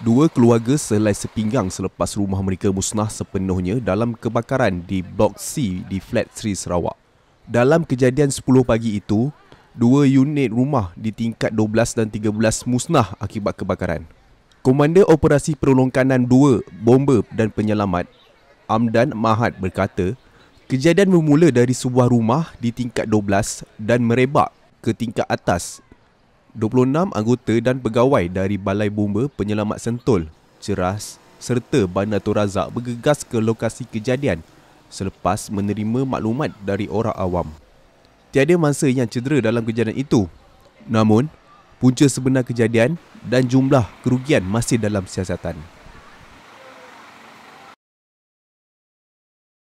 Dua keluarga selai sepinggang selepas rumah mereka musnah sepenuhnya dalam kebakaran di Blok C di Flat 3 Sarawak. Dalam kejadian 10 pagi itu, dua unit rumah di tingkat 12 dan 13 musnah akibat kebakaran. Komander Operasi Perlongkanan 2 Bomber dan Penyelamat Amdan Mahat berkata kejadian bermula dari sebuah rumah di tingkat 12 dan merebak ke tingkat atas. 26 anggota dan pegawai dari Balai Bomber Penyelamat Sentul, Ceras serta Bandar Torazak bergegas ke lokasi kejadian selepas menerima maklumat dari orang awam. Tiada mangsa yang cedera dalam kejadian itu. Namun, punca sebenar kejadian dan jumlah kerugian masih dalam siasatan.